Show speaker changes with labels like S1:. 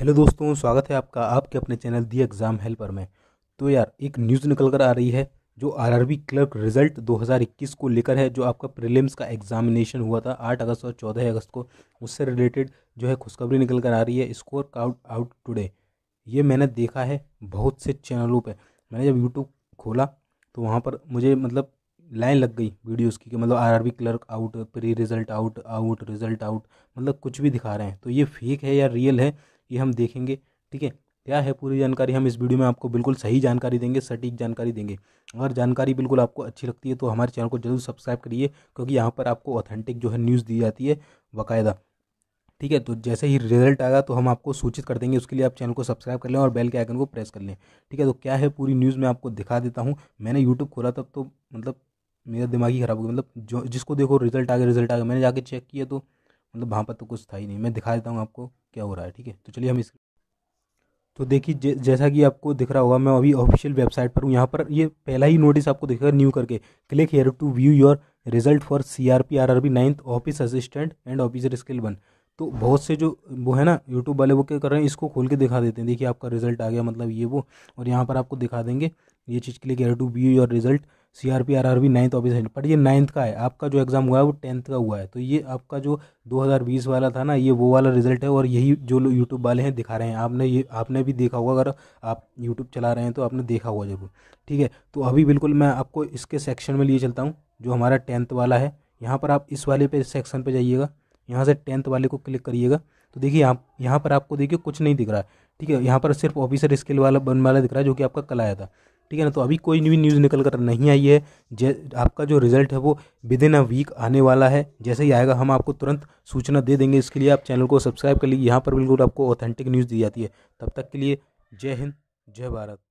S1: hello दोस्तों स्वागत है आपका आपके अपने चैनल दी एग्ज़ाम हेल्पर में तो यार एक न्यूज़ निकल कर आ रही है जो आरआरबी क्लर्क रिजल्ट 2021 को लेकर है जो आपका प्रीलिम्स का एग्जामिनेशन हुआ था 8 अगस्त और 14 अगस्त को उससे रिलेटेड जो है खुशखबरी निकल कर आ रही है स्कोर काउट आउट टुडे ये मैंने देखा है बहुत से चैनलों पर मैंने जब यूट्यूब खोला तो वहाँ पर मुझे मतलब लाइन लग गई वीडियोस की कि मतलब RRB clerk out pre result out out result out मतलब कुछ भी दिखा रहे हैं तो ये फेक है या रियल है ये हम देखेंगे ठीक है क्या है पूरी जानकारी हम इस वीडियो में आपको बिल्कुल सही जानकारी देंगे सटीक जानकारी देंगे अगर जानकारी बिल्कुल आपको अच्छी लगती है तो हमारे चैनल को जरूर सब्सक्राइब करिए क्योंकि यहाँ पर आपको ऑथेंटिक जो है न्यूज़ दी जाती है बाकायदा ठीक है तो जैसे ही रिजल्ट आएगा तो हम आपको सूचित कर देंगे उसके लिए आप चैनल को सब्सक्राइब कर लें और बेल के आइकन को प्रेस कर लें ठीक है तो क्या है पूरी न्यूज़ मैं आपको दिखा देता हूँ मैंने यूट्यूब खोला तब तो मतलब मेरा दिमाग ही खराब हो गया मतलब जो जिसको देखो रिजल्ट आ गया रिजल्ट आ गया मैंने जाके चेक किया तो मतलब वहाँ पर तो कुछ था ही नहीं मैं दिखा देता हूँ आपको क्या हो रहा है ठीक है तो चलिए हम इस तो देखिए जैसा कि आपको दिख रहा होगा मैं अभी ऑफिशियल वेबसाइट पर हूँ यहाँ पर ये पहला ही नोटिस आपको दिखेगा न्यू करके click here to view your result for C R P R R B ninth office assistant and officer skill one तो बहुत से जो वो है ना यूट्यूब वाले वो क्या कर रहे हैं इसको खोल के दिखा देते हैं देखिए आपका रिजल्ट आ गया मतलब ये वो और यहाँ पर आपको दिखा देंगे ये चीज़ के लिए here to view your result C R P R R B ninth officer पर ये नाइन्थ का है आपका जो एग्ज़ाम हुआ है वो टेंथ का हुआ है तो ये आपका जो 2020 वाला था ना ये वो वाला रिजल्ट है और यही जो लोग यूट्यूब वाले हैं दिखा रहे हैं आपने ये आपने भी देखा होगा अगर आप यूट्यूब चला रहे हैं तो आपने देखा होगा ज़रूर ठीक है तो अभी बिल्कुल मैं आपको इसके सेक्शन में लिए चलता हूँ जो हमारा टेंथ वाला है यहाँ पर आप इस वाले पे सेक्शन पर जाइएगा यहाँ से टेंथ वाले को क्लिक करिएगा तो देखिए यहाँ यहाँ पर आपको देखिए कुछ नहीं दिख रहा है ठीक है यहाँ पर सिर्फ ऑफिसर स्किल वाला बन वाला दिख रहा है जो कि आपका कल आया था ठीक है ना तो अभी कोई भी न्यूज़ निकल कर नहीं आई है जै आपका जो रिज़ल्ट है वो विद इन अ वीक आने वाला है जैसे ही आएगा हम आपको तुरंत सूचना दे देंगे इसके लिए आप चैनल को सब्सक्राइब कर लीजिए यहाँ पर बिल्कुल आपको ऑथेंटिक न्यूज़ दी जाती है तब तक के लिए जय हिंद जय भारत